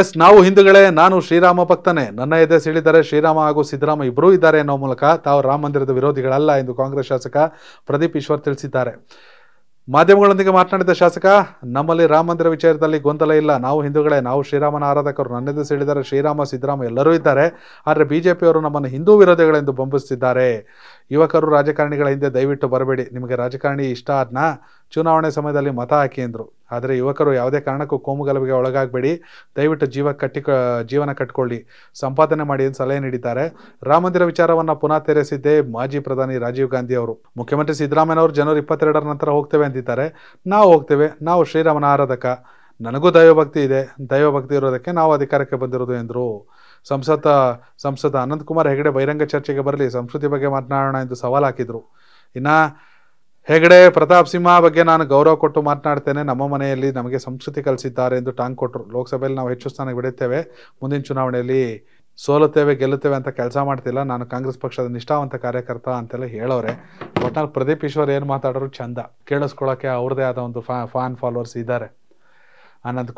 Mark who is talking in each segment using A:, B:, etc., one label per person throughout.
A: S ನಾವು ಹಿಂದೂಗಳೇ ನಾನು ಶ್ರೀರಾಮ ಭಕ್ತನೇ ನನ್ನ ಎದೆ ಸಿಳಿದರೆ ಶ್ರೀರಾಮ ಹಾಗೂ ಸಿದ್ದರಾಮ ಇಬ್ಬರೂ ಇದ್ದಾರೆ ಎನ್ನುವ ಮೂಲಕ ತಾವು ರಾಮ ಮಂದಿರದ ವಿರೋಧಿಗಳಲ್ಲ ಎಂದು ಕಾಂಗ್ರೆಸ್ ಶಾಸಕ ಪ್ರದೀಪ್ ಈಶ್ವರ್ ತಿಳಿಸಿದ್ದಾರೆ ಮಾಧ್ಯಮಗಳೊಂದಿಗೆ ಮಾತನಾಡಿದ ಶಾಸಕ ನಮ್ಮಲ್ಲಿ ರಾಮ ಮಂದಿರ ವಿಚಾರದಲ್ಲಿ ಗೊಂದಲ ಇಲ್ಲ ನಾವು ಹಿಂದೂಗಳೇ ನಾವು ಶ್ರೀರಾಮನ ಆರಾಧಕರು ನನ್ನೆದು ಸಿಳಿದರೆ ಶ್ರೀರಾಮ ಸಿದ್ದರಾಮ ಎಲ್ಲರೂ ಇದ್ದಾರೆ ಆದರೆ ಬಿ ಜೆ ಪಿಯವರು ನಮ್ಮನ್ನು ಹಿಂದೂ ವಿರೋಧಿಗಳೆಂದು ಬಂಬಿಸುತ್ತಿದ್ದಾರೆ ಯುವಕರು ರಾಜಕಾರಣಿಗಳ ಹಿಂದೆ ದಯವಿಟ್ಟು ಬರಬೇಡಿ ನಿಮಗೆ ರಾಜಕಾರಣಿ ಇಷ್ಟ ಅದನ್ನ ಚುನಾವಣೆ ಸಮಯದಲ್ಲಿ ಮತ ಹಾಕಿ ಎಂದರು ಆದರೆ ಯುವಕರು ಯಾವುದೇ ಕಾರಣಕ್ಕೂ ಕೋಮು ಒಳಗಾಗಬೇಡಿ ದಯವಿಟ್ಟು ಜೀವ ಕಟ್ಟಿ ಜೀವನ ಕಟ್ಕೊಳ್ಳಿ ಸಂಪಾದನೆ ಮಾಡಿ ಎಂದು ಸಲಹೆ ನೀಡಿದ್ದಾರೆ ರಾಮ ಮಂದಿರ ವಿಚಾರವನ್ನು ಪುನಃ ತೆರೆಸಿದ್ದೇ ಮಾಜಿ ಪ್ರಧಾನಿ ರಾಜೀವ್ ಗಾಂಧಿ ಅವರು ಮುಖ್ಯಮಂತ್ರಿ ಸಿದ್ದರಾಮಯ್ಯ ಅವರು ಜನವರಿ ಇಪ್ಪತ್ತೆರಡರ ನಂತರ ಹೋಗ್ತೇವೆ ಅಂತಿದ್ದಾರೆ ನಾವು ಹೋಗ್ತೇವೆ ನಾವು ಶ್ರೀರಾಮನ ಆರಾಧಕ ನನಗೂ ದೈವಭಕ್ತಿ ಇದೆ ದೈವಭಕ್ತಿ ಇರೋದಕ್ಕೆ ನಾವು ಅಧಿಕಾರಕ್ಕೆ ಬಂದಿರೋದು ಎಂದರು ಸಂಸದ ಸಂಸದ ಅನಂತಕುಮಾರ್ ಹೆಗಡೆ ಬಹಿರಂಗ ಚರ್ಚೆಗೆ ಬರಲಿ ಸಂಸ್ಕೃತಿ ಬಗ್ಗೆ ಮಾತನಾಡೋಣ ಎಂದು ಸವಾಲು ಹಾಕಿದರು ಇನ್ನು ಹೆಗಡೆ ಪ್ರತಾಪ್ ಸಿಂಹ ಬಗ್ಗೆ ನಾನು ಗೌರವ ಕೊಟ್ಟು ಮಾತನಾಡ್ತೇನೆ ನಮ್ಮ ಮನೆಯಲ್ಲಿ ನಮಗೆ ಸಂಸ್ಕೃತಿ ಕಲಿಸಿದ್ದಾರೆ ಎಂದು ಟಾಂಗ್ ಕೊಟ್ಟರು ಲೋಕಸಭೆಯಲ್ಲಿ ನಾವು ಹೆಚ್ಚು ಸ್ಥಾನ ಬಿಡುತ್ತೇವೆ ಮುಂದಿನ ಚುನಾವಣೆಯಲ್ಲಿ ಸೋಲುತ್ತೇವೆ ಗೆಲ್ಲುತ್ತೇವೆ ಅಂತ ಕೆಲಸ ಮಾಡ್ತಿಲ್ಲ ನಾನು ಕಾಂಗ್ರೆಸ್ ಪಕ್ಷದ ನಿಷ್ಠಾವಂತ ಕಾರ್ಯಕರ್ತ ಅಂತೆಲ್ಲ ಹೇಳೋರೆ ಒಟ್ನಲ್ಲಿ ಪ್ರದೀಪ್ ಈಶ್ವರ್ ಏನು ಮಾತಾಡೋರು ಚಂದ ಕೇಳಿಸ್ಕೊಳ್ಳೋಕೆ ಅವ್ರದ್ದೇ ಆದ ಒಂದು ಫ್ಯಾ ಫ್ಯಾನ್ ಫಾಲೋವರ್ಸ್ ಇದ್ದಾರೆ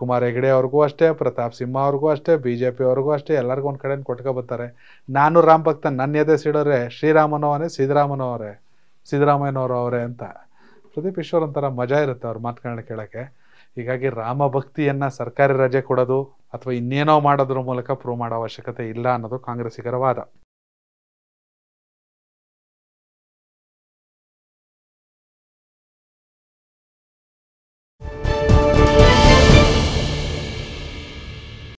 A: ಕುಮಾರ್ ಹೆಗಡೆ ಅವ್ರಿಗೂ ಅಷ್ಟೇ ಪ್ರತಾಪ್ ಸಿಂಹ ಅವ್ರಿಗೂ ಅಷ್ಟೇ ಬಿ ಜೆ ಪಿ ಅವ್ರಿಗೂ ಅಷ್ಟೇ ಎಲ್ಲರಿಗೂ ಒಂದು ಕಡೆಯಿಂದ ಬರ್ತಾರೆ ನಾನು ರಾಮ್ ಭಕ್ತ ನನ್ನ ಎದೆ ಸಿಡೋರೆ ಶ್ರೀರಾಮನವನೇ ಸಿದ್ದರಾಮನವರೇ ಸಿದ್ದರಾಮಯ್ಯನವರು ಅವರೇ ಅಂತ ಪ್ರದೀಪ್ ಈಶ್ವರ್ ಒಂಥರ ಮಜಾ ಇರುತ್ತೆ ಅವ್ರ ಮಾತುಗಳನ್ನ ಕೇಳೋಕ್ಕೆ ಹೀಗಾಗಿ ರಾಮ ಭಕ್ತಿಯನ್ನು ಸರ್ಕಾರಿ ರಜೆ ಕೊಡೋದು ಅಥವಾ ಇನ್ನೇನೋ ಮಾಡೋದ್ರ ಮೂಲಕ ಪ್ರೂವ್ ಮಾಡೋ ಅವಶ್ಯಕತೆ ಇಲ್ಲ ಅನ್ನೋದು ಕಾಂಗ್ರೆಸ್ಸಿಗರ ವಾದ